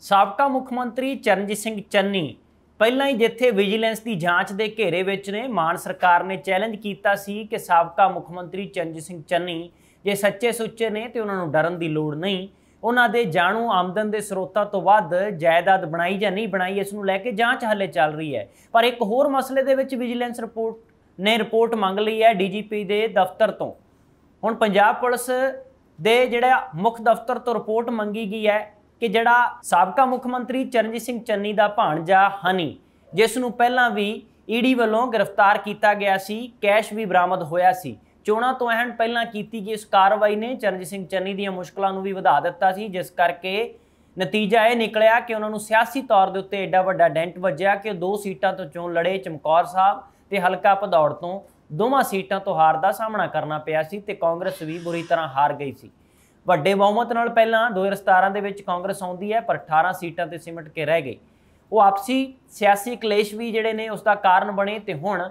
ਸਾਬਕਾ ਮੁੱਖ ਮੰਤਰੀ ਚਰਨਜੀਤ ਸਿੰਘ ਚੰਨੀ ਪਹਿਲਾਂ ਹੀ ਜਿੱਥੇ ਵਿਜੀਲੈਂਸ ਦੀ ਜਾਂਚ ਦੇ ਘੇਰੇ ਵਿੱਚ ਨੇ ਮਾਨ ਸਰਕਾਰ ਨੇ ਚੈਲੰਜ ਕੀਤਾ ਸੀ ਕਿ ਸਾਬਕਾ ਮੁੱਖ ਮੰਤਰੀ ਚਰਨਜੀਤ ਸਿੰਘ ਚੰਨੀ ਜੇ ਸੱਚੇ ਸੁੱਚੇ ਨੇ ਤੇ ਉਹਨਾਂ ਨੂੰ ਡਰਨ ਦੀ ਲੋੜ ਨਹੀਂ ਉਹਨਾਂ ਦੇ ਜਾਣੂ ਆਮਦਨ ਦੇ ਸਰੋਤਾਂ ਤੋਂ ਵੱਧ ਜਾਇਦਾਦ ਬਣਾਈ ਜਾਂ ਨਹੀਂ ਬਣਾਈ ਇਸ ਨੂੰ ਲੈ ਕੇ ਜਾਂਚ ਹੱਲੇ ਚੱਲ ਰਹੀ ਹੈ ਪਰ ਇੱਕ ਹੋਰ ਮਸਲੇ ਦੇ ਵਿੱਚ ਵਿਜੀਲੈਂਸ ਰਿਪੋਰਟ ਨੇ ਰਿਪੋਰਟ ਮੰਗ ਲਈ ਹੈ ਡੀਜੀਪੀ ਦੇ ਦਫ਼ਤਰ ਤੋਂ ਹੁਣ ਪੰਜਾਬ ਪੁਲਿਸ ਦੇ ਜਿਹੜਾ ਮੁੱਖ ਦਫ਼ਤਰ ਤੋਂ ਰਿਪੋਰਟ ਮੰਗੀ ਗਈ ਹੈ ਕਿ ਜਿਹੜਾ ਸਾਬਕਾ ਮੁੱਖ ਮੰਤਰੀ ਚਰਨਜੀਤ ਸਿੰਘ ਚੰਨੀ ਦਾ ਭਾਣਜਾ ਹਨੀ ਜਿਸ ਨੂੰ ਪਹਿਲਾਂ ਵੀ ਈਡੀ ਵੱਲੋਂ ਗ੍ਰਿਫਤਾਰ ਕੀਤਾ ਗਿਆ ਸੀ ਕੈਸ਼ ਵੀ ਬਰਾਮਦ ਹੋਇਆ ਸੀ ਚੋਣਾਂ ਤੋਂ ਅਹਿਣ ਪਹਿਲਾਂ ਕੀਤੀ ਗਈ ਇਸ ਕਾਰਵਾਈ ਨੇ ਚਰਨਜੀਤ ਸਿੰਘ ਚੰਨੀ ਦੀਆਂ ਮੁਸ਼ਕਲਾਂ ਨੂੰ ਵੀ ਵਧਾ ਦਿੱਤਾ ਸੀ ਜਿਸ ਕਰਕੇ ਨਤੀਜਾ ਇਹ ਨਿਕਲਿਆ ਕਿ ਉਹਨਾਂ ਨੂੰ ਸਿਆਸੀ ਤੌਰ ਦੇ ਉੱਤੇ ਐਡਾ ਵੱਡਾ ਡੈਂਟ ਵੱਜਿਆ ਕਿ ਦੋ ਸੀਟਾਂ ਤੋਂ ਚੋਣ ਲੜੇ ਚਮਕੌਰ ਸਾਹਿਬ ਤੇ ਹਲਕਾ ਭਦੌੜ ਤੋਂ ਦੋਵਾਂ ਸੀਟਾਂ ਤੋਂ ਹਾਰ ਦਾ ਸਾਹਮਣਾ ਕਰਨਾ ਪਿਆ ਸੀ ਤੇ ਕਾਂਗਰਸ ਵੀ ਬੁਰੀ ਤਰ੍ਹਾਂ ਹਾਰ ਗਈ ਸੀ ਵੱਡੇ ਬਹੁਮਤ ਨਾਲ ਪਹਿਲਾਂ 2017 ਦੇ ਵਿੱਚ ਕਾਂਗਰਸ ਆਉਂਦੀ ਹੈ ਪਰ 18 ਸੀਟਾਂ ਤੇ ਸਿਮਟ ਕੇ ਰਹਿ ਗਈ ਉਹ ਆਪਸੀ ਸਿਆਸੀ ਕਲੇਸ਼ ਵੀ ਜਿਹੜੇ ਨੇ ਉਸ ਦਾ ਕਾਰਨ ਬਣੇ ਤੇ ਹੁਣ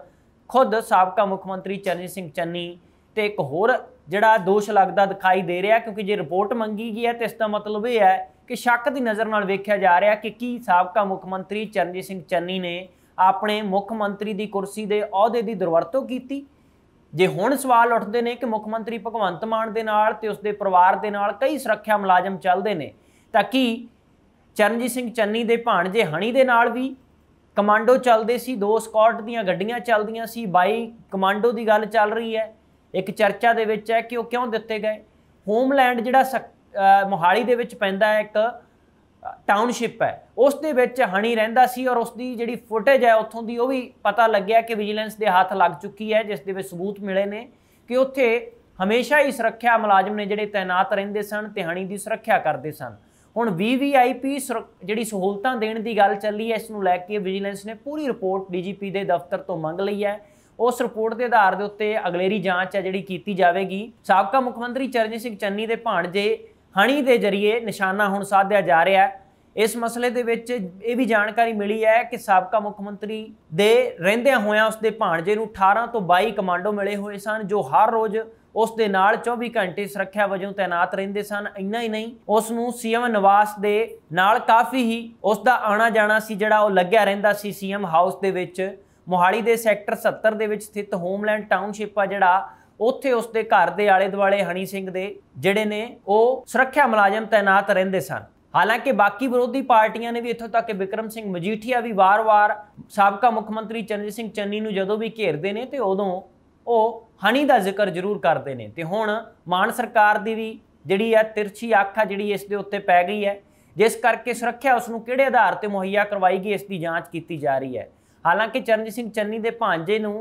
ਖੁਦ ਸਾਬਕਾ ਮੁੱਖ ਮੰਤਰੀ ਚਰਨਜੀਤ ਸਿੰਘ ਚੰਨੀ ਤੇ ਇੱਕ ਹੋਰ ਜਿਹੜਾ ਦੋਸ਼ ਲੱਗਦਾ ਦਿਖਾਈ ਦੇ ਰਿਹਾ ਕਿਉਂਕਿ ਜੇ ਰਿਪੋਰਟ ਮੰਗੀ ਗਈ ਹੈ ਤੇ ਇਸ ਦਾ ਮਤਲਬ ਇਹ ਹੈ ਕਿ ਸ਼ੱਕ ਦੀ ਨਜ਼ਰ ਨਾਲ ਵੇਖਿਆ ਜਾ ਰਿਹਾ ਕਿ ਕੀ ਸਾਬਕਾ ਮੁੱਖ ਮੰਤਰੀ ਚਰਨਜੀਤ ਸਿੰਘ ਚੰਨੀ ਨੇ ਆਪਣੇ ਮੁੱਖ ਮੰਤਰੀ ਦੀ ਕੁਰਸੀ ਦੇ ਅਹੁਦੇ ਦੀ ਦੁਰਵਰਤੋਂ ਕੀਤੀ ਜੇ ਹੁਣ ਸਵਾਲ ਉੱਠਦੇ ਨੇ ਕਿ ਮੁੱਖ ਮੰਤਰੀ ਭਗਵੰਤ ਮਾਨ ਦੇ ਨਾਲ ਤੇ ਉਸ ਦੇ ਪਰਿਵਾਰ ਦੇ ਨਾਲ ਕਈ ਸੁਰੱਖਿਆ ਮੁਲਾਜ਼ਮ ਚੱਲਦੇ ਨੇ ਤਾਂ ਕੀ ਚਰਨਜੀਤ ਸਿੰਘ ਚੰਨੀ ਦੇ ਭਾਣਜੇ ਹਣੀ ਦੇ ਨਾਲ ਵੀ ਕਮਾਂਡੋ ਚੱਲਦੇ ਸੀ ਦੋ ਸਕਾਟ ਦੀਆਂ ਗੱਡੀਆਂ ਚੱਲਦੀਆਂ ਸੀ ਬਾਈ ਕਮਾਂਡੋ ਦੀ ਗੱਲ ਚੱਲ ਰਹੀ ਹੈ ਇੱਕ ਚਰਚਾ ਦੇ ਵਿੱਚ ਹੈ ਕਿ ਉਹ ਕਿਉਂ ਦਿੱਤੇ ਗਏ ਹੋਮਲੈਂਡ ਜਿਹੜਾ ਮੋਹਾਲੀ ਦੇ ਵਿੱਚ ਪੈਂਦਾ ਹੈ ਇੱਕ ਟਾਊਨਸ਼ਿਪ ਹੈ ਉਸ ਦੇ ਵਿੱਚ ਹਣੀ ਰਹਿੰਦਾ ਸੀ ਔਰ ਉਸ ਦੀ ਜਿਹੜੀ ਫੁਟੇਜ ਹੈ ਉੱਥੋਂ ਦੀ ਉਹ ਵੀ ਪਤਾ ਲੱਗਿਆ ਕਿ ਵਿਜੀਲੈਂਸ ਦੇ ਹੱਥ ਲੱਗ ਚੁੱਕੀ ਹੈ ਜਿਸ ਦੇ ਵਿੱਚ ਸਬੂਤ ਮਿਲੇ ਨੇ ਕਿ ਉੱਥੇ ਹਮੇਸ਼ਾ ਹੀ ਸੁਰੱਖਿਆ ਮੁਲਾਜ਼ਮ ਨੇ ਜਿਹੜੇ ਤਾਇਨਾਤ ਰਹਿੰਦੇ ਸਨ ਤੇ ਹਣੀ ਦੀ ਸੁਰੱਖਿਆ ਕਰਦੇ ਸਨ ਹੁਣ VVIP ਜਿਹੜੀ ਸਹੂਲਤਾਂ ਦੇਣ ਦੀ ਗੱਲ ਚੱਲੀ ਹੈ ਇਸ ਨੂੰ ਲੈ ਕੇ ਵਿਜੀਲੈਂਸ ਨੇ ਪੂਰੀ ਰਿਪੋਰਟ ਡੀਜੀਪੀ ਦੇ ਦਫ਼ਤਰ ਤੋਂ ਮੰਗ ਲਈ ਹੈ ਉਸ ਰਿਪੋਰਟ ਦੇ ਆਧਾਰ ਦੇ ਉੱਤੇ ਅਗਲੇਰੀ ਜਾਂਚ ਹੈ ਜਿਹੜੀ ਕੀਤੀ ਜਾਵੇਗੀ ਸਾਬਕਾ ਮੁੱਖ ਮੰਤਰੀ ਚਰਨਜੀਤ ਸਿੰਘ ਚੰਨੀ ਦੇ ਭਾਣਜੇ ਹਣੀ ਦੇ ਜ਼ਰੀਏ ਨਿਸ਼ਾਨਾ ਹੁਣ ਸਾਧਿਆ ਜਾ ਰਿਹਾ ਹੈ ਇਸ ਮਸਲੇ ਦੇ ਵਿੱਚ ਇਹ ਵੀ ਜਾਣਕਾਰੀ ਮਿਲੀ ਹੈ ਕਿ ਸਾਬਕਾ ਮੁੱਖ ਮੰਤਰੀ ਦੇ ਰਹਿੰਦਿਆਂ ਹੋਇਆਂ ਉਸ ਦੇ ਭਾਣਜੇ ਨੂੰ 18 ਤੋਂ 22 ਕਮਾਂਡੋ ਮਿਲੇ ਹੋਏ ਸਨ ਜੋ ਹਰ ਰੋਜ਼ ਉਸ ਦੇ ਨਾਲ 24 ਘੰਟੇ ਸੁਰੱਖਿਆ ਵਜੋਂ ਤਾਇਨਾਤ ਰਹਿੰਦੇ ਸਨ ਇੰਨਾ ਹੀ ਨਹੀਂ ਉਸ ਨੂੰ ਸੀਐਮ ਨਿਵਾਸ ਦੇ ਨਾਲ ਕਾਫੀ ਹੀ ਉਸ ਦਾ ਆਣਾ ਜਾਣਾ ਸੀ ਜਿਹੜਾ ਉਹ ਲੱਗਿਆ ਰਹਿੰਦਾ ਸੀ ਸੀਐਮ ਹਾਊਸ ਦੇ ਵਿੱਚ ਮੋਹਾਲੀ ਦੇ ਸੈਕਟਰ 70 ਦੇ ਵਿੱਚ ਸਥਿਤ ਹੋਮਲੈਂਡ ਟਾਊਨਸ਼ਿਪ ਆ ਜਿਹੜਾ ਉੱਥੇ ਉਸ ਦੇ ਘਰ ਦੇ ਆਲੇ ਦੁਆਲੇ ਹਣੀ ਸਿੰਘ ਦੇ ਜਿਹੜੇ ਨੇ ਉਹ ਸੁਰੱਖਿਆ ਮੁਲਾਜ਼ਮ ਤਾਇਨਾਤ ਰਹਿੰਦੇ ਸਨ ਹਾਲਾਂਕਿ ਬਾਕੀ ਵਿਰੋਧੀ ਪਾਰਟੀਆਂ ਨੇ ਵੀ ਇੱਥੋਂ ਤੱਕ ਕਿ ਵਿਕਰਮ ਸਿੰਘ ਮਜੀਠੀਆ ਵੀ ਵਾਰ-ਵਾਰ ਸਾਬਕਾ ਮੁੱਖ ਮੰਤਰੀ ਚੰਨੀ ਸਿੰਘ ਚੰਨੀ ਨੂੰ ਜਦੋਂ ਵੀ ਘੇਰਦੇ ਨੇ ਤੇ ਉਦੋਂ ਉਹ ਹਣੀ ਦਾ ਜ਼ਿਕਰ ਜ਼ਰੂਰ ਕਰਦੇ ਨੇ ਤੇ ਹੁਣ ਮਾਨ ਸਰਕਾਰ ਦੀ ਵੀ ਜਿਹੜੀ ਹੈ ਤਿਰਛੀ ਅੱਖ ਆ ਜਿਹੜੀ ਇਸ ਦੇ ਉੱਤੇ ਪੈ ਗਈ ਹੈ ਜਿਸ ਕਰਕੇ ਸੁਰੱਖਿਆ ਉਸ ਨੂੰ ਕਿਹੜੇ ਆਧਾਰ ਤੇ ਮੁਹੱਈਆ ਕਰਵਾਈ ਗਈ ਇਸ ਦੀ ਜਾਂਚ ਕੀਤੀ ਜਾ ਰਹੀ ਹੈ ਹਾਲਾਂਕਿ ਚਰਨਜੀਤ ਸਿੰਘ ਚੰਨੀ ਦੇ ਭਾਂਜੇ ਨੂੰ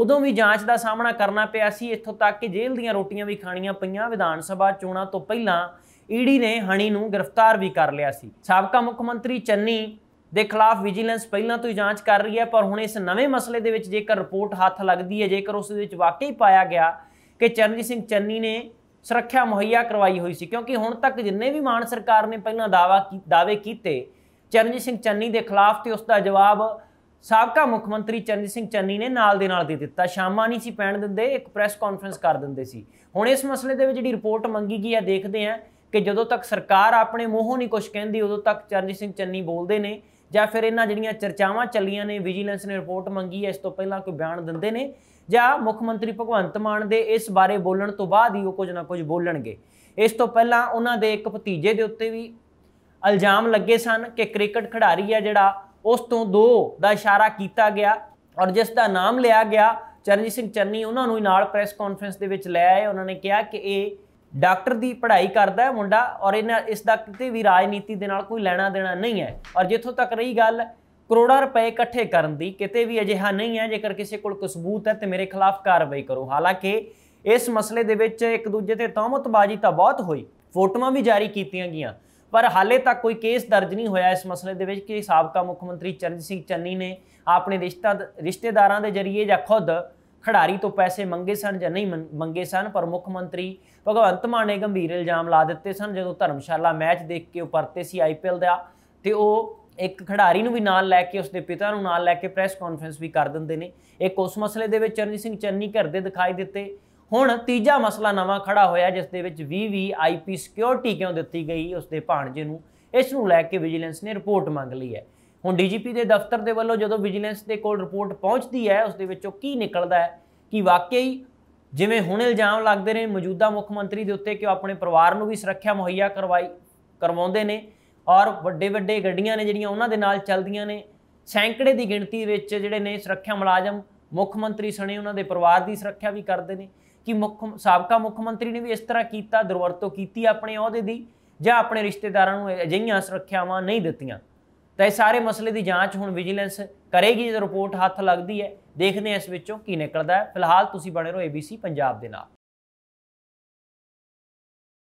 ਉਦੋਂ ਵੀ ਜਾਂਚ ਦਾ ਸਾਹਮਣਾ ਕਰਨਾ ਪਿਆ ਸੀ ਇੱਥੋਂ ਤੱਕ ਕਿ ਜੇਲ੍ਹ ਦੀਆਂ ਰੋਟੀਆਂ ਵੀ ਖਾਣੀਆਂ ਪਈਆਂ ਵਿਧਾਨ ਸਭਾ ਚੋਣਾਂ ਤੋਂ ਪਹਿਲਾਂ ਈਡੀ ਨੇ ਹਣੀ ਨੂੰ ਗ੍ਰਿਫਤਾਰ ਵੀ ਕਰ ਲਿਆ ਸੀ ਸਾਬਕਾ ਮੁੱਖ ਮੰਤਰੀ ਚੰਨੀ ਦੇ ਖਿਲਾਫ ਵਿਜੀਲੈਂਸ ਪਹਿਲਾਂ ਤੋਂ ਹੀ ਜਾਂਚ ਕਰ ਰਹੀ ਹੈ ਪਰ ਹੁਣ ਇਸ ਨਵੇਂ ਮਸਲੇ ਦੇ ਵਿੱਚ ਜੇਕਰ ਰਿਪੋਰਟ ਹੱਥ ਲੱਗਦੀ ਹੈ ਜੇਕਰ ਉਸ ਦੇ ਵਿੱਚ ਵਾਕਈ ਪਾਇਆ ਗਿਆ ਕਿ ਚਰਨਜੀਤ ਸਿੰਘ ਚੰਨੀ ਨੇ ਸੁਰੱਖਿਆ ਮੁਹੱਈਆ ਕਰਵਾਈ ਹੋਈ ਸੀ ਕਿਉਂਕਿ ਹੁਣ ਤੱਕ ਜਿੰਨੇ ਵੀ ਮਾਨ ਸਰਕਾਰ ਨੇ ਪਹਿਲਾਂ ਦਾਵਾ ਦਾਅਵੇ ਕੀਤੇ ਚਰਨਜੀਤ ਸਿੰਘ ਚੰਨੀ ਦੇ ਖਿਲਾਫ ਤੇ ਉਸ ਦਾ ਜਵਾਬ ਸਾਬਕਾ ਮੁੱਖ ਮੰਤਰੀ ਚਰਨਜੀਤ ਸਿੰਘ ਚੰਨੀ ਨੇ ਨਾਲ ਦੇ ਨਾਲ ਦੇ ਦਿੱਤਾ ਸ਼ਾਮਾਂ ਨਹੀਂ ਸੀ ਪੈਣ ਦਿੰਦੇ ਇੱਕ ਪ੍ਰੈਸ ਕਾਨਫਰੰਸ ਕਰ ਦਿੰਦੇ ਸੀ ਹੁਣ ਇਸ ਮਸਲੇ ਦੇ ਵਿੱਚ ਜਿਹੜੀ ਰਿਪੋਰਟ ਮੰਗੀ ਗਈ ਹੈ ਦੇਖਦੇ ਆ ਕਿ ਜਦੋਂ ਤੱਕ ਸਰਕਾਰ ਆਪਣੇ ਮੂੰਹੋਂ ਨਹੀਂ ਕੁਝ ਕਹਿੰਦੀ ਉਦੋਂ ਤੱਕ ਚਰਨਜੀਤ ਸਿੰਘ ਚੰਨੀ ਬੋਲਦੇ ਨੇ ਜਾਂ ਫਿਰ ਇਹਨਾਂ ਜਿਹੜੀਆਂ ਚਰਚਾਵਾਂ ਚੱਲੀਆਂ ਨੇ ਵਿਜੀਲੈਂਸ ਨੇ ਰਿਪੋਰਟ ਮੰਗੀ ਹੈ ਇਸ ਤੋਂ ਪਹਿਲਾਂ ਕੋਈ ਬਿਆਨ ਦਿੰਦੇ ਨੇ ਜਾਂ ਮੁੱਖ ਮੰਤਰੀ ਭਗਵੰਤ ਮਾਨ ਦੇ ਇਸ ਬਾਰੇ ਬੋਲਣ ਤੋਂ ਬਾਅਦ ਹੀ ਉਹ ਕੁਝ ਨਾ ਕੁਝ ਬੋਲਣਗੇ ਇਸ ਤੋਂ ਪਹਿਲਾਂ ਉਹਨਾਂ ਦੇ ਇੱਕ ਭਤੀਜੇ ਦੇ ਉੱਤੇ ਵੀ ਇਲਜ਼ਾਮ ਲੱਗੇ ਸਨ ਕਿ ਕ੍ਰਿਕਟ ਖਿਡਾਰੀ ਆ ਜਿਹੜਾ ਉਸ ਤੋਂ ਦੋ ਦਾ ਇਸ਼ਾਰਾ ਕੀਤਾ ਗਿਆ ਔਰ ਜਿਸ ਦਾ ਨਾਮ ਲਿਆ ਗਿਆ ਚਰਨਜੀਤ ਸਿੰਘ ਚੰਨੀ ਉਹਨਾਂ ਨੂੰ ਨਾਲ ਪ੍ਰੈਸ ਕਾਨਫਰੰਸ ਦੇ ਵਿੱਚ ਲੈ ਆਏ ਉਹਨਾਂ ਨੇ ਕਿਹਾ ਕਿ ਇਹ ਡਾਕਟਰ ਦੀ ਪੜ੍ਹਾਈ ਕਰਦਾ ਹੈ ਮੁੰਡਾ ਔਰ ਇਹਨਾਂ ਇਸ ਦਾ ਕਿਤੇ ਵੀ ਰਾਜਨੀਤੀ ਦੇ ਨਾਲ ਕੋਈ ਲੈਣਾ ਦੇਣਾ ਨਹੀਂ ਹੈ ਔਰ ਜਿੱਥੋਂ ਤੱਕ ਰਹੀ ਗੱਲ ਕਰੋੜਾਂ ਰੁਪਏ ਇਕੱਠੇ ਕਰਨ ਦੀ ਕਿਤੇ ਵੀ ਅਜਿਹਾ ਨਹੀਂ ਹੈ ਜੇਕਰ ਕਿਸੇ ਕੋਲ ਕੋਈ ਸਬੂਤ ਹੈ ਤੇ ਮੇਰੇ ਖਿਲਾਫ ਕਾਰਵਾਈ ਕਰੋ ਹਾਲਾਂਕਿ ਇਸ ਮਸਲੇ ਦੇ ਵਿੱਚ ਇੱਕ ਦੂਜੇ ਤੇ ਤਹਮਤਬਾਜ਼ੀ ਤਾਂ ਬਹੁਤ ਹੋਈ ਫੋਟੋਆਂ ਵੀ ਜਾਰੀ ਕੀਤੀਆਂ ਗਈਆਂ ਪਰ ਹਾਲੇ ਤੱਕ ਕੋਈ ਕੇਸ ਦਰਜ ਨਹੀਂ ਹੋਇਆ ਇਸ ਮਸਲੇ ਦੇ ਵਿੱਚ ਕਿ ਸਾਬਕਾ ਮੁੱਖ ਮੰਤਰੀ ਚਰਨ ਸਿੰਘ ਚੰਨੀ ਨੇ ਆਪਣੇ ਰਿਸ਼ਤਾ ਰਿਸ਼ਤੇਦਾਰਾਂ ਦੇ ਜ਼ਰੀਏ ਜਾਂ ਖੁਦ ਖਿਡਾਰੀ ਤੋਂ ਪੈਸੇ ਮੰਗੇ ਸਨ ਜਾਂ ਨਹੀਂ ਮੰਗੇ ਸਨ ਪਰ ਮੁੱਖ ਮੰਤਰੀ ਭਗਵੰਤ ਮਾਨ ਨੇ ਗੰਭੀਰ ਇਲਜ਼ਾਮ ਲਾ ਦਿੱਤੇ ਸਨ ਜਦੋਂ ਧਰਮਸ਼ਾਲਾ ਮੈਚ ਦੇਖ ਕੇ ਉਹ ਪਰਤੇ ਸੀ ਆਈਪੀਐਲ ਦਾ ਤੇ ਉਹ ਇੱਕ ਖਿਡਾਰੀ ਨੂੰ ਵੀ ਨਾਲ ਲੈ ਕੇ ਉਸਦੇ ਪਿਤਾ ਨੂੰ ਨਾਲ ਲੈ ਕੇ ਪ੍ਰੈਸ ਕਾਨਫਰੰਸ ਵੀ ਕਰ ਦਿੰਦੇ ਨੇ ਇੱਕ ਉਸ ਮਸਲੇ ਦੇ ਵਿੱਚ ਚਰਨਜੀਤ ਸਿੰਘ ਚੰਨੀ ਘਰ ਦੇ ਦਿਖਾਈ ਦਿੱਤੇ ਹੁਣ ਤੀਜਾ ਮਸਲਾ ਨਵਾਂ ਖੜਾ ਹੋਇਆ ਜਿਸ ਦੇ ਵਿੱਚ 2020 ਆਈਪੀ ਸਿਕਿਉਰਿਟੀ ਕਿਉਂ ਦਿੱਤੀ ਗਈ ਉਸ ਦੇ ਭਾਣਜੇ ਨੂੰ ਇਸ ਨੂੰ ਲੈ ਕੇ ਵਿਜੀਲੈਂਸ ਨੇ ਰਿਪੋਰਟ ਮੰਗ ਲਈ ਹੈ ਹੁਣ ਡੀਜੀਪੀ ਦੇ ਦਫ਼ਤਰ ਦੇ ਵੱਲੋਂ ਜਦੋਂ ਵਿਜੀਲੈਂਸ ਦੇ ਕੋਲ ਰਿਪੋਰਟ ਪਹੁੰਚਦੀ ਹੈ ਉਸ ਦੇ ਵਿੱਚੋਂ ਕੀ ਨਿਕਲਦਾ ਹੈ ਕਿ ਵਾਕਈ ਜਿਵੇਂ ਹੁਣ ਇਲਜ਼ਾਮ ਲੱਗਦੇ ਨੇ ਮੌਜੂਦਾ ਮੁੱਖ ਮੰਤਰੀ ਦੇ ਉੱਤੇ ਕਿ ਉਹ ਆਪਣੇ ਪਰਿਵਾਰ ਨੂੰ ਵੀ ਸੁਰੱਖਿਆ ਮੁਹੱਈਆ ਕਰਵਾਈ ਕਰਵਾਉਂਦੇ ਨੇ ਔਰ ਵੱਡੇ ਵੱਡੇ ਗੱਡੀਆਂ ਨੇ ਜਿਹੜੀਆਂ ਉਹਨਾਂ ਦੇ ਨਾਲ ਚੱਲਦੀਆਂ ਨੇ ਸੈਂਕੜੇ ਦੀ ਗਿਣਤੀ ਵਿੱਚ ਜਿਹੜੇ ਨੇ ਸੁਰੱਖਿਆ ਮੁਲਾਜ਼ਮ ਮੁੱਖ ਮੰਤਰੀ ਸਣੇ ਉਹਨਾਂ ਦੇ ਪਰਿਵਾਰ ਦੀ ਸੁਰੱਖਿਆ ਵੀ ਕਰਦੇ ਨੇ ਕਿ ਮੁੱਖ ਸਾਬਕਾ ਮੁੱਖ ਮੰਤਰੀ ਨੇ ਵੀ ਇਸ ਤਰ੍ਹਾਂ ਕੀਤਾ ਦੁਰਵਰਤੋਂ ਕੀਤੀ ਆਪਣੇ ਅਹੁਦੇ ਦੀ ਜਾਂ ਆਪਣੇ ਰਿਸ਼ਤੇਦਾਰਾਂ ਨੂੰ ਅਜਿਹੀਆਂ ਸੁਰੱਖਿਆਵਾਂ ਨਹੀਂ ਦਿੱਤੀਆਂ ਤਾਂ ਇਹ ਸਾਰੇ ਮਸਲੇ ਦੀ ਜਾਂਚ ਹੁਣ ਵਿਜੀਲੈਂਸ ਕਰੇਗੀ ਜਦੋਂ ਰਿਪੋਰਟ ਹੱਥ ਲੱਗਦੀ ਹੈ ਦੇਖਦੇ ਹਾਂ ਇਸ ਵਿੱਚੋਂ ਕੀ ਨਿਕਲਦਾ ਹੈ ਫਿਲਹਾਲ ਤੁਸੀਂ ਬਣੇ ਰਹੋ ABC ਪੰਜਾਬ ਦੇ ਨਾਲ